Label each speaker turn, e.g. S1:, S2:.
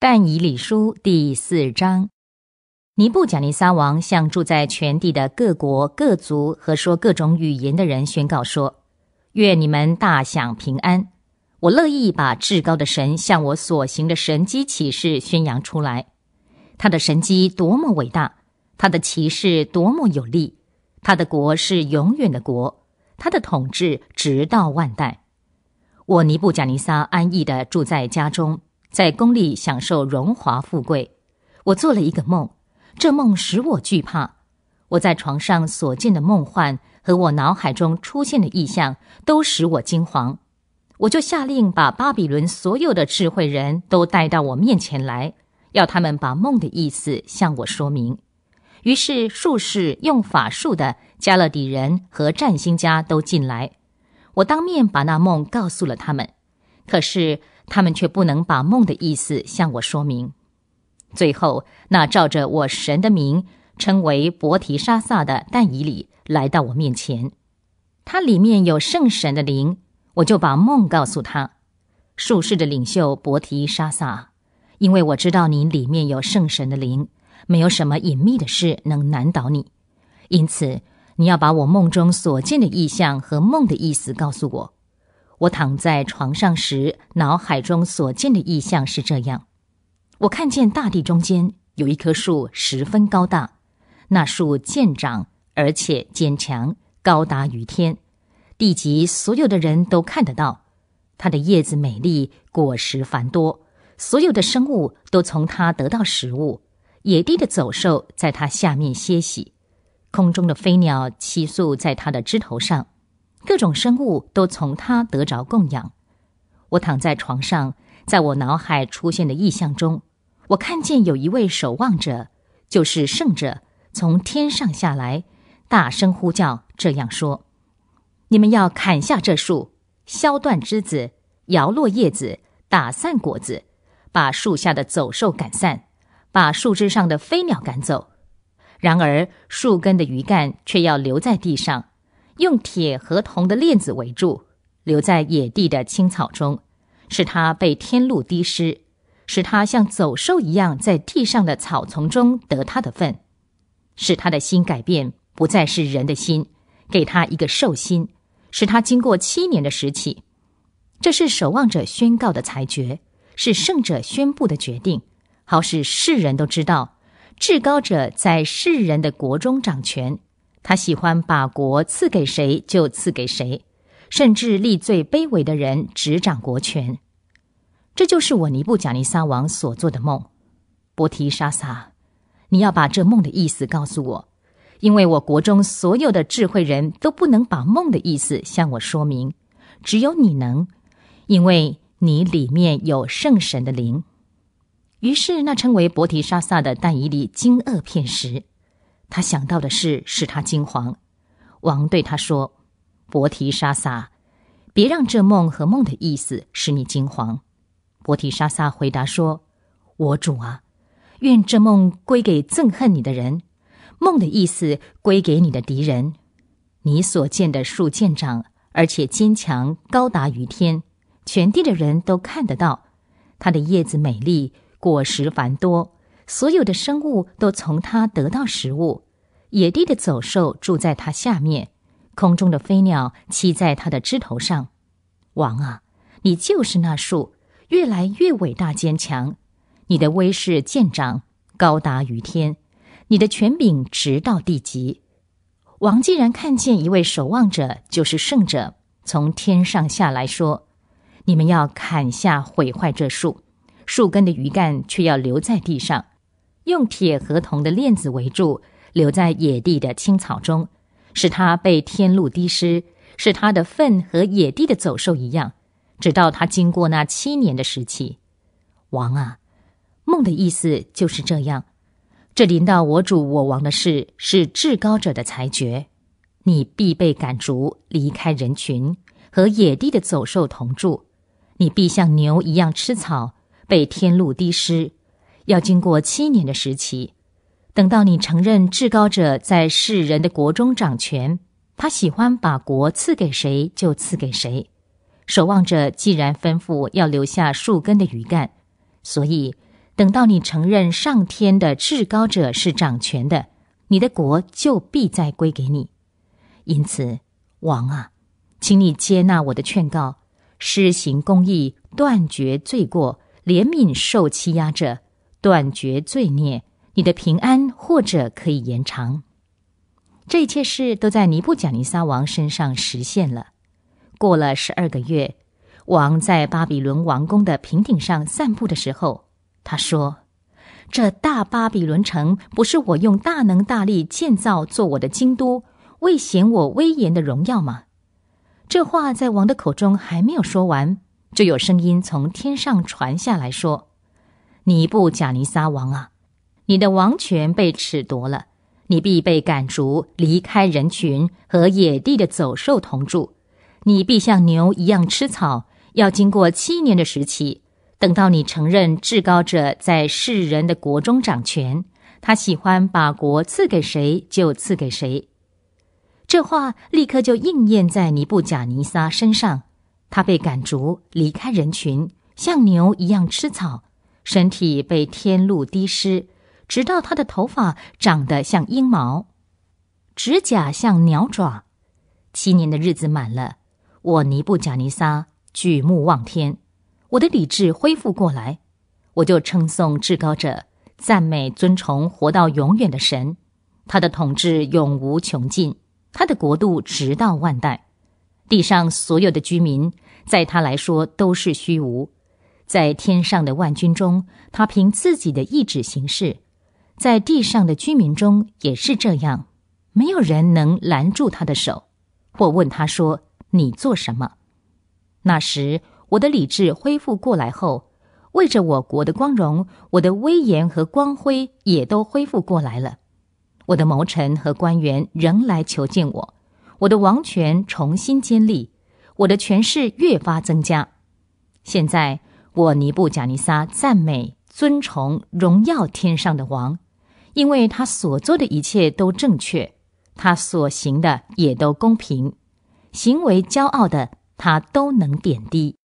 S1: 但以理书第四章，尼布甲尼撒王向住在全地的各国各族和说各种语言的人宣告说：“愿你们大享平安！我乐意把至高的神向我所行的神迹启示宣扬出来。他的神迹多么伟大，他的骑士多么有力，他的国是永远的国，他的统治直到万代。我尼布甲尼撒安逸的住在家中。”在宫里享受荣华富贵，我做了一个梦，这梦使我惧怕。我在床上所见的梦幻和我脑海中出现的意象都使我惊惶。我就下令把巴比伦所有的智慧人都带到我面前来，要他们把梦的意思向我说明。于是术士用法术的加勒底人和占星家都进来，我当面把那梦告诉了他们。可是。他们却不能把梦的意思向我说明。最后，那照着我神的名称为伯提沙撒的但以里来到我面前，它里面有圣神的灵，我就把梦告诉他。术士的领袖伯提沙撒，因为我知道你里面有圣神的灵，没有什么隐秘的事能难倒你，因此你要把我梦中所见的意象和梦的意思告诉我。我躺在床上时，脑海中所见的意象是这样：我看见大地中间有一棵树，十分高大，那树健长而且坚强，高达于天，地极所有的人都看得到。它的叶子美丽，果实繁多，所有的生物都从它得到食物。野地的走兽在它下面歇息，空中的飞鸟栖宿在它的枝头上。各种生物都从它得着供养。我躺在床上，在我脑海出现的意象中，我看见有一位守望者，就是圣者，从天上下来，大声呼叫，这样说：“你们要砍下这树，削断枝子，摇落叶子，打散果子，把树下的走兽赶散，把树枝上的飞鸟赶走。然而树根的余干却要留在地上。”用铁和铜的链子围住，留在野地的青草中，使他被天露滴湿，使他像走兽一样在地上的草丛中得他的份，使他的心改变，不再是人的心，给他一个兽心，使他经过七年的时期。这是守望者宣告的裁决，是圣者宣布的决定，好使世人都知道，至高者在世人的国中掌权。他喜欢把国赐给谁就赐给谁，甚至立最卑微的人执掌国权。这就是我尼布贾尼撒王所做的梦，伯提沙撒，你要把这梦的意思告诉我，因为我国中所有的智慧人都不能把梦的意思向我说明，只有你能，因为你里面有圣神的灵。于是那称为伯提沙撒的但以里惊愕片时。他想到的事使他惊惶。王对他说：“伯提沙撒，别让这梦和梦的意思使你惊惶。”伯提沙撒回答说：“我主啊，愿这梦归给憎恨你的人，梦的意思归给你的敌人。你所见的树见长而且坚强，高达于天，全地的人都看得到。它的叶子美丽，果实繁多。”所有的生物都从它得到食物，野地的走兽住在它下面，空中的飞鸟栖在它的枝头上。王啊，你就是那树，越来越伟大坚强，你的威势渐长，高达于天，你的权柄直到地极。王既然看见一位守望者，就是圣者，从天上下来说：“你们要砍下毁坏这树，树根的余干却要留在地上。”用铁和铜的链子围住，留在野地的青草中，使它被天露滴湿，使它的粪和野地的走兽一样，直到他经过那七年的时期。王啊，梦的意思就是这样。这临到我主我王的事是至高者的裁决，你必被赶逐，离开人群，和野地的走兽同住，你必像牛一样吃草，被天露滴湿。要经过七年的时期，等到你承认至高者在世人的国中掌权，他喜欢把国赐给谁就赐给谁。守望者既然吩咐要留下树根的余干，所以等到你承认上天的至高者是掌权的，你的国就必再归给你。因此，王啊，请你接纳我的劝告，施行公义，断绝罪过，怜悯受欺压者。断绝罪孽，你的平安或者可以延长。这一切事都在尼布甲尼撒王身上实现了。过了十二个月，王在巴比伦王宫的平顶上散步的时候，他说：“这大巴比伦城不是我用大能大力建造，做我的京都，为显我威严的荣耀吗？”这话在王的口中还没有说完，就有声音从天上传下来说。尼布贾尼撒王啊，你的王权被褫夺了，你必被赶逐，离开人群和野地的走兽同住，你必像牛一样吃草，要经过七年的时期，等到你承认至高者在世人的国中掌权，他喜欢把国赐给谁就赐给谁。这话立刻就应验在尼布贾尼撒身上，他被赶逐，离开人群，像牛一样吃草。身体被天露滴湿，直到他的头发长得像阴毛，指甲像鸟爪。七年的日子满了，我尼布贾尼撒举目望天，我的理智恢复过来，我就称颂至高者，赞美尊崇活到永远的神，他的统治永无穷尽，他的国度直到万代，地上所有的居民在他来说都是虚无。在天上的万军中，他凭自己的意志行事，在地上的居民中也是这样，没有人能拦住他的手。我问他说：“你做什么？”那时我的理智恢复过来后，为着我国的光荣，我的威严和光辉也都恢复过来了。我的谋臣和官员仍来求见我，我的王权重新建立，我的权势越发增加。现在。我尼布贾尼撒赞美、尊崇、荣耀天上的王，因为他所做的一切都正确，他所行的也都公平，行为骄傲的他都能贬低。